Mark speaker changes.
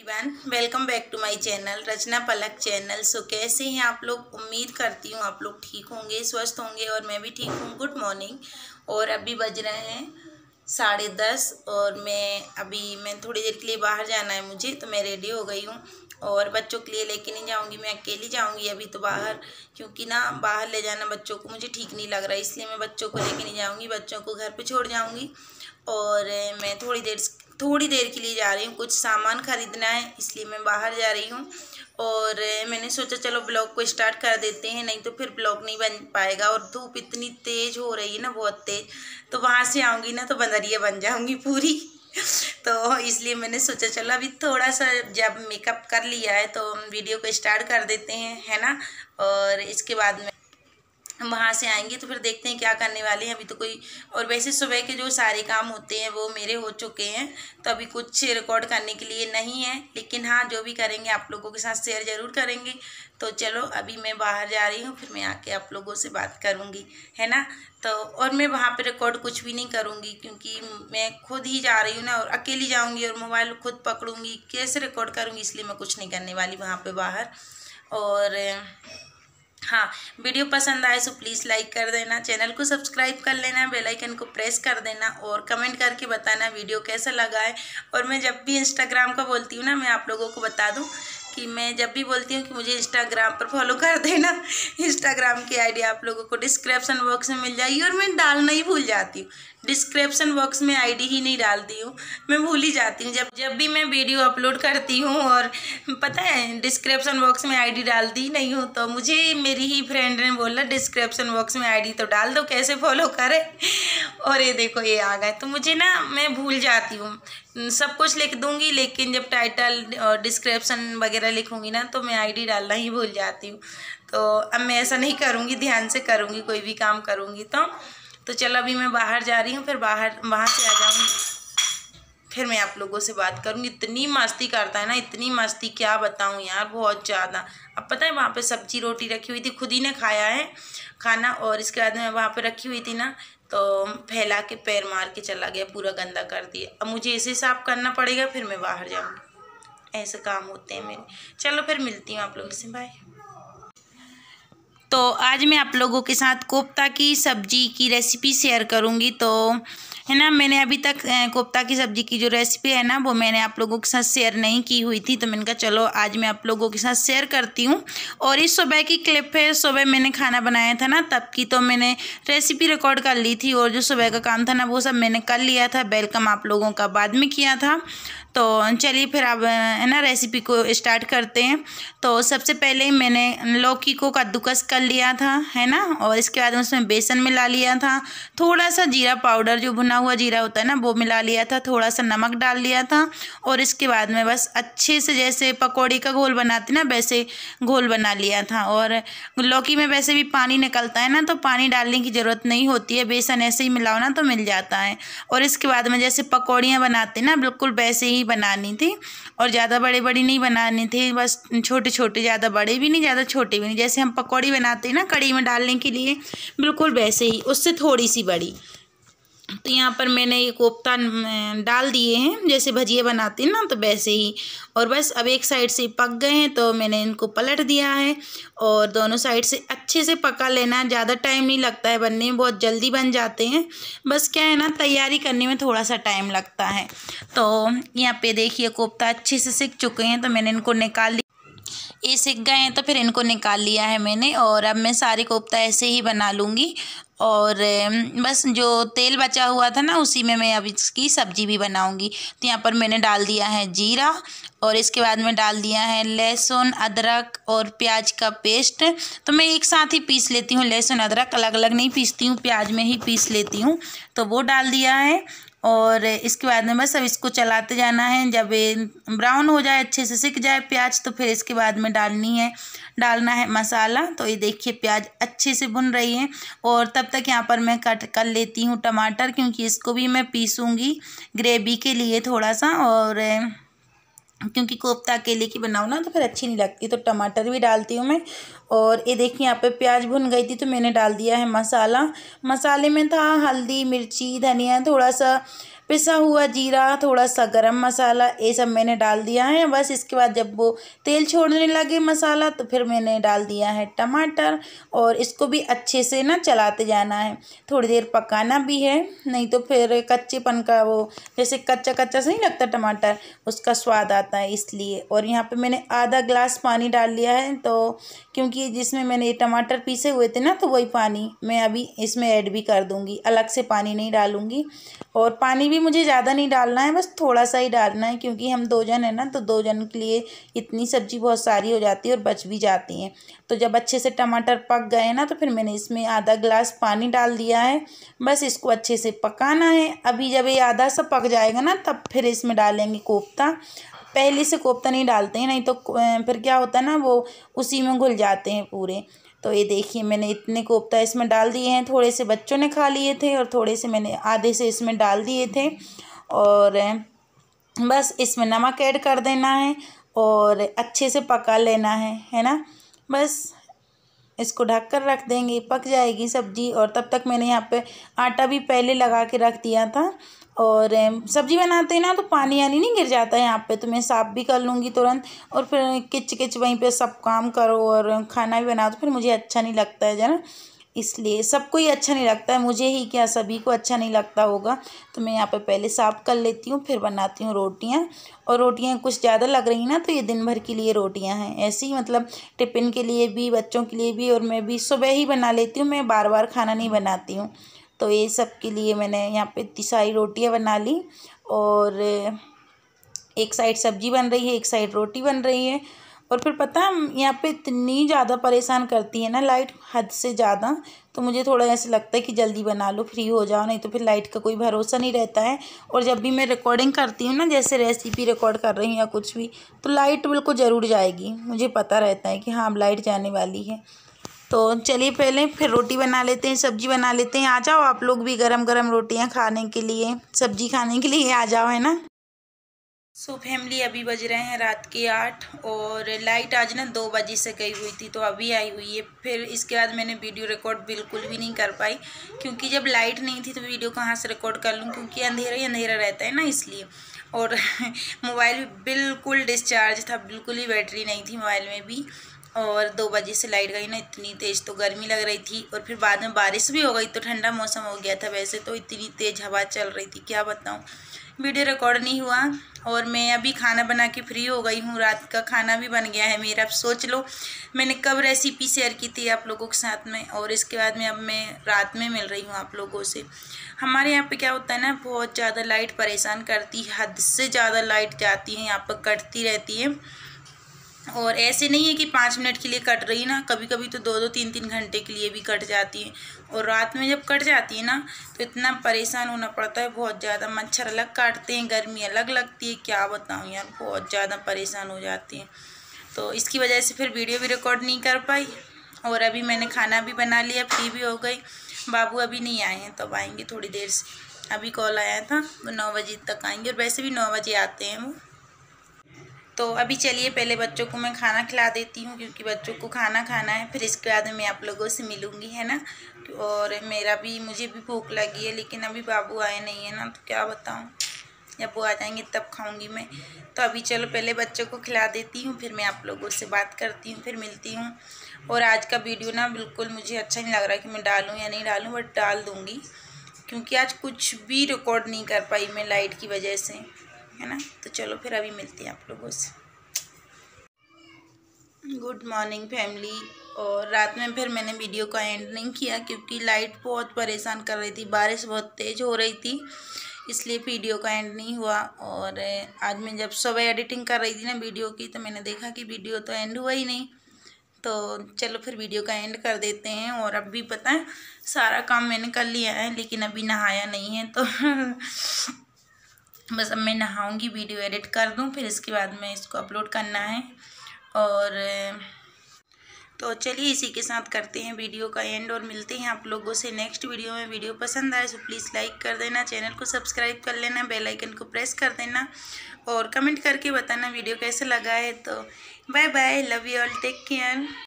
Speaker 1: everyone welcome back to my channel Rachna Palak channel so कैसे हैं आप लोग उम्मीद करती हूँ आप लोग ठीक होंगे स्वस्थ होंगे और मैं भी ठीक हूँ गुड मॉर्निंग और अभी बज रहे हैं साढ़े दस और मैं अभी मैं थोड़ी देर के लिए बाहर जाना है मुझे तो मैं रेडी हो गई हूँ और बच्चों के लिए लेके नहीं जाऊँगी मैं अकेली जाऊँगी अभी तो बाहर क्योंकि ना बाहर ले जाना बच्चों को मुझे ठीक नहीं लग रहा इसलिए मैं बच्चों को लेके नहीं जाऊँगी बच्चों को घर पे छोड़ जाऊँगी और मैं थोड़ी देर थोड़ी देर के लिए जा रही हूँ कुछ सामान ख़रीदना है इसलिए मैं बाहर जा रही हूँ और मैंने सोचा चलो ब्लॉग को स्टार्ट कर देते हैं नहीं तो फिर ब्लॉग नहीं बन पाएगा और धूप इतनी तेज़ हो रही है ना बहुत तेज़ तो वहाँ से आऊँगी ना तो बंदरिया बन जाऊँगी पूरी तो इसलिए मैंने सोचा चलो अभी थोड़ा सा जब मेकअप कर लिया है तो वीडियो को स्टार्ट कर देते हैं है ना और इसके बाद में हम वहाँ से आएंगे तो फिर देखते हैं क्या करने वाले हैं अभी तो कोई और वैसे सुबह के जो सारे काम होते हैं वो मेरे हो चुके हैं तो अभी कुछ रिकॉर्ड करने के लिए नहीं है लेकिन हाँ जो भी करेंगे आप लोगों के साथ शेयर ज़रूर करेंगे तो चलो अभी मैं बाहर जा रही हूँ फिर मैं आके आप लोगों से बात करूँगी है ना तो और मैं वहाँ पर रिकॉर्ड कुछ भी नहीं करूँगी क्योंकि मैं खुद ही जा रही हूँ ना और अकेली जाऊँगी और मोबाइल खुद पकड़ूँगी कैसे रिकॉर्ड करूँगी इसलिए मैं कुछ नहीं करने वाली वहाँ पर बाहर और हाँ वीडियो पसंद आए तो प्लीज़ लाइक कर देना चैनल को सब्सक्राइब कर लेना बेल आइकन को प्रेस कर देना और कमेंट करके बताना वीडियो कैसा लगा है और मैं जब भी इंस्टाग्राम का बोलती हूँ ना मैं आप लोगों को बता दूँ कि मैं जब भी बोलती हूँ कि मुझे इंस्टाग्राम पर फॉलो कर देना इंस्टाग्राम की आईडी आप लोगों को डिस्क्रिप्शन बॉक्स में मिल जाएगी और मैं डालना ही भूल जाती हूँ डिस्क्रिप्शन बॉक्स में आईडी ही नहीं डालती हूँ मैं भूल ही जाती हूँ जब जब भी मैं वीडियो अपलोड करती हूँ और पता है डिस्क्रिप्शन बॉक्स में आईडी डालती नहीं हूँ तो मुझे मेरी ही फ्रेंड ने बोला डिस्क्रिप्शन बॉक्स में आईडी तो डाल दो कैसे फॉलो करें और ये देखो ये आ गए तो मुझे ना मैं भूल जाती हूँ सब कुछ लिख दूंगी लेकिन जब टाइटल और डिस्क्रिप्शन वगैरह लिखूंगी ना तो मैं आईडी डालना ही भूल जाती हूँ तो अब मैं ऐसा नहीं करूँगी ध्यान से करूँगी कोई भी काम करूँगी तो तो चलो अभी मैं बाहर जा रही हूँ फिर बाहर वहाँ से आ जाऊँगी फिर मैं आप लोगों से बात करूँगी इतनी मस्ती करता है ना इतनी मस्ती क्या बताऊँ यार बहुत ज़्यादा अब पता है वहाँ पे सब्जी रोटी रखी हुई थी खुद ही ने खाया है खाना और इसके बाद में वहाँ पे रखी हुई थी ना तो फैला के पैर मार के चला गया पूरा गंदा कर दिया अब मुझे इसे साफ करना पड़ेगा फिर मैं बाहर जाऊँगी ऐसे काम होते हैं मेरे चलो फिर मिलती हूँ आप लोगों से बाय तो आज मैं आप लोगों के साथ कोफ्ता की सब्ज़ी की रेसिपी शेयर करूँगी तो है ना मैंने अभी तक कोफ्ता की सब्ज़ी की जो रेसिपी है ना वो मैंने आप लोगों के साथ शेयर नहीं की हुई थी तो मैंने कहा चलो आज मैं आप लोगों के साथ शेयर करती हूँ और इस सुबह की क्लिप है सुबह मैंने खाना बनाया था ना तब की तो मैंने रेसिपी रिकॉर्ड कर ली थी और जो सुबह का काम था ना वो सब मैंने कर लिया था वेलकम आप लोगों का बाद में किया था तो चलिए फिर अब है ना रेसिपी को स्टार्ट करते हैं तो सबसे पहले मैंने लौकी को कद्दूकस कर लिया था है ना और इसके बाद उसमें बेसन मिला लिया था थोड़ा सा जीरा पाउडर जो भुना हुआ जीरा होता है ना वो मिला लिया था थोड़ा सा नमक डाल लिया था और इसके बाद में बस अच्छे से जैसे पकौड़ी का घोल बनाते ना वैसे घोल बना लिया था और लौकी में वैसे भी पानी निकलता है ना तो पानी डालने की ज़रूरत नहीं होती है बेसन ऐसे ही मिलाओ ना तो मिल जाता है और इसके बाद में जैसे पकौड़ियाँ बनाते ना बिल्कुल वैसे ही ही बनानी थी और ज़्यादा बड़े बड़े नहीं बनाने थे बस छोटे छोटे ज़्यादा बड़े भी नहीं ज़्यादा छोटे भी नहीं जैसे हम पकौड़ी बनाते हैं ना कड़ी में डालने के लिए बिल्कुल वैसे ही उससे थोड़ी सी बड़ी तो यहाँ पर मैंने ये कोफ्ता डाल दिए हैं जैसे भजिए बनाते हैं ना तो वैसे ही और बस अब एक साइड से पक गए हैं तो मैंने इनको पलट दिया है और दोनों साइड से अच्छे से पका लेना ज़्यादा टाइम नहीं लगता है बनने में बहुत जल्दी बन जाते हैं बस क्या है ना तैयारी करने में थोड़ा सा टाइम लगता है तो यहाँ पे देखिए कोफ्ता अच्छे से सीख चुके हैं तो मैंने इनको निकाल ये सीख गए हैं तो फिर इनको निकाल लिया है मैंने और अब मैं सारे कोफ्ता ऐसे ही बना लूँगी और बस जो तेल बचा हुआ था ना उसी में मैं अब इसकी सब्ज़ी भी बनाऊँगी तो यहाँ पर मैंने डाल दिया है जीरा और इसके बाद में डाल दिया है लहसुन अदरक और प्याज का पेस्ट तो मैं एक साथ ही पीस लेती हूँ लहसुन अदरक अलग अलग नहीं पीसती हूँ प्याज में ही पीस लेती हूँ तो वो डाल दिया है और इसके बाद में बस अब इसको चलाते जाना है जब ये ब्राउन हो जाए अच्छे से सिक जाए प्याज तो फिर इसके बाद में डालनी है डालना है मसाला तो ये देखिए प्याज अच्छे से भुन रही है और तब तक यहाँ पर मैं कट कर लेती हूँ टमाटर क्योंकि इसको भी मैं पीसूँगी ग्रेवी के लिए थोड़ा सा और क्योंकि कोफ्ता अकेले की बनाओ ना तो फिर अच्छी नहीं लगती तो टमाटर भी डालती हूँ मैं और ये देखिए यहाँ पे प्याज भुन गई थी तो मैंने डाल दिया है मसाला मसाले में था हल्दी मिर्ची धनिया थोड़ा सा पिसा हुआ जीरा थोड़ा सा गरम मसाला ये सब मैंने डाल दिया है बस इसके बाद जब वो तेल छोड़ने लगे मसाला तो फिर मैंने डाल दिया है टमाटर और इसको भी अच्छे से ना चलाते जाना है थोड़ी देर पकाना भी है नहीं तो फिर कच्चेपन का वो जैसे कच्चा कच्चा से नहीं लगता टमाटर उसका स्वाद आता है इसलिए और यहाँ पर मैंने आधा ग्लास पानी डाल लिया है तो क्योंकि जिसमें मैंने ये टमाटर पीसे हुए थे ना तो वही पानी मैं अभी इसमें ऐड भी कर दूँगी अलग से पानी नहीं डालूँगी और पानी भी मुझे ज़्यादा नहीं डालना है बस थोड़ा सा ही डालना है क्योंकि हम दो जन है ना तो दो जन के लिए इतनी सब्ज़ी बहुत सारी हो जाती है और बच भी जाती है तो जब अच्छे से टमाटर पक गए ना तो फिर मैंने इसमें आधा ग्लास पानी डाल दिया है बस इसको अच्छे से पकाना है अभी जब ये आधा सा पक जाएगा ना तब फिर इसमें डालेंगे कोफ्ता पहले से कोफ्ता नहीं डालते हैं नहीं तो फिर क्या होता है ना वो उसी में घुल जाते हैं पूरे तो ये देखिए मैंने इतने कोफ्ता इसमें डाल दिए हैं थोड़े से बच्चों ने खा लिए थे और थोड़े से मैंने आधे से इसमें डाल दिए थे और बस इसमें नमक ऐड कर देना है और अच्छे से पका लेना है है ना बस इसको ढक कर रख देंगे पक जाएगी सब्जी और तब तक मैंने यहाँ पे आटा भी पहले लगा के रख दिया था और सब्ज़ी बनाते हैं ना तो पानी यानी नहीं गिर जाता है यहाँ पे तो मैं साफ़ भी कर लूँगी तुरंत और फिर किच किच वहीं पे सब काम करो और खाना भी बनाओ तो फिर मुझे अच्छा नहीं लगता है जरा इसलिए सबको ही अच्छा नहीं लगता है मुझे ही क्या सभी को अच्छा नहीं लगता होगा तो मैं यहाँ पे पहले साफ़ कर लेती हूँ फिर बनाती हूँ रोटियाँ और रोटियाँ कुछ ज़्यादा लग रही ना तो ये दिन भर के लिए रोटियाँ हैं ऐसे ही मतलब टिफ़िन के लिए भी बच्चों के लिए भी और मैं भी सुबह ही बना लेती हूँ मैं बार बार खाना नहीं बनाती हूँ तो ये सब के लिए मैंने यहाँ पे इतनी सारी रोटियाँ बना ली और एक साइड सब्जी बन रही है एक साइड रोटी बन रही है और फिर पता है यहाँ पे इतनी ज़्यादा परेशान करती है ना लाइट हद से ज़्यादा तो मुझे थोड़ा ऐसा लगता है कि जल्दी बना लो फ्री हो जाओ नहीं तो फिर लाइट का कोई भरोसा नहीं रहता है और जब भी मैं रिकॉर्डिंग करती हूँ ना जैसे रेसिपी रिकॉर्ड कर रही हूँ या कुछ भी तो लाइट बिल्कुल ज़रूर जाएगी मुझे पता रहता है कि हाँ अब लाइट जाने वाली है तो चलिए पहले फिर रोटी बना लेते हैं सब्जी बना लेते हैं आ जाओ आप लोग भी गरम गरम रोटियां खाने के लिए सब्जी खाने के लिए आ जाओ है ना सो so, फैमिली अभी बज रहे हैं रात के आठ और लाइट आज ना दो बजे से गई हुई थी तो अभी आई हुई है फिर इसके बाद मैंने वीडियो रिकॉर्ड बिल्कुल भी नहीं कर पाई क्योंकि जब लाइट नहीं थी तो वीडियो कहाँ से रिकॉर्ड कर लूँ क्योंकि अंधेरा ही अंधेरा रहता है ना इसलिए और मोबाइल बिल्कुल डिस्चार्ज था बिल्कुल ही बैटरी नहीं थी मोबाइल में भी और दो बजे से लाइट गई ना इतनी तेज़ तो गर्मी लग रही थी और फिर बाद में बारिश भी हो गई तो ठंडा मौसम हो गया था वैसे तो इतनी तेज़ हवा चल रही थी क्या बताऊँ वीडियो रिकॉर्ड नहीं हुआ और मैं अभी खाना बना के फ्री हो गई हूँ रात का खाना भी बन गया है मेरा अब सोच लो मैंने कब रेसिपी शेयर की थी आप लोगों के साथ में और इसके बाद में अब मैं रात में मिल रही हूँ आप लोगों से हमारे यहाँ पे क्या होता है ना बहुत ज़्यादा लाइट परेशान करती है हद से ज़्यादा लाइट जाती है यहाँ पर कटती रहती है और ऐसे नहीं है कि पाँच मिनट के लिए कट रही ना कभी कभी तो दो दो तीन तीन घंटे के लिए भी कट जाती है और रात में जब कट जाती है ना तो इतना परेशान होना पड़ता है बहुत ज़्यादा मच्छर अलग काटते हैं गर्मी अलग लगती है क्या बताऊँ यार बहुत ज़्यादा परेशान हो जाती हैं तो इसकी वजह से फिर वीडियो भी रिकॉर्ड नहीं कर पाई और अभी मैंने खाना भी बना लिया फ्री भी हो गई बाबू अभी नहीं आए हैं तब आएंगे थोड़ी देर से अभी कॉल आया था वो नौ बजे तक आएंगे और वैसे भी नौ बजे आते हैं वो तो अभी चलिए पहले बच्चों को मैं खाना खिला देती हूँ क्योंकि बच्चों को खाना खाना है फिर इसके बाद मैं आप लोगों से मिलूँगी है ना तो और मेरा भी मुझे भी भूख लगी है लेकिन अभी बाबू आए नहीं है ना तो क्या बताऊँ जब वो आ जाएंगे तब खाऊंगी मैं तो अभी चलो पहले बच्चों को खिला देती हूँ फिर मैं आप लोगों से बात करती हूँ फिर मिलती हूँ और आज का वीडियो ना बिल्कुल मुझे अच्छा नहीं लग रहा कि मैं डालूँ या नहीं डालूँ बट डाल दूँगी क्योंकि आज कुछ भी रिकॉर्ड नहीं कर पाई मैं लाइट की वजह से है ना तो चलो फिर अभी मिलती हैं आप लोगों से गुड मॉर्निंग फैमिली और रात में फिर मैंने वीडियो का एंड नहीं किया क्योंकि लाइट बहुत परेशान कर रही थी बारिश बहुत तेज़ हो रही थी इसलिए वीडियो का एंड नहीं हुआ और आज मैं जब सुबह एडिटिंग कर रही थी ना वीडियो की तो मैंने देखा कि वीडियो तो एंड हुआ ही नहीं तो चलो फिर वीडियो का एंड कर देते हैं और अब भी पता है सारा काम मैंने कर लिया है लेकिन अभी नहाया नहीं है तो बस अब मैं नहाऊँगी वीडियो एडिट कर दूँ फिर इसके बाद में इसको अपलोड करना है और तो चलिए इसी के साथ करते हैं वीडियो का एंड और मिलते हैं आप लोगों से नेक्स्ट वीडियो में वीडियो पसंद आए तो प्लीज़ लाइक कर देना चैनल को सब्सक्राइब कर लेना बेल आइकन को प्रेस कर देना और कमेंट करके बताना वीडियो कैसे लगा है तो bye bye love you all take care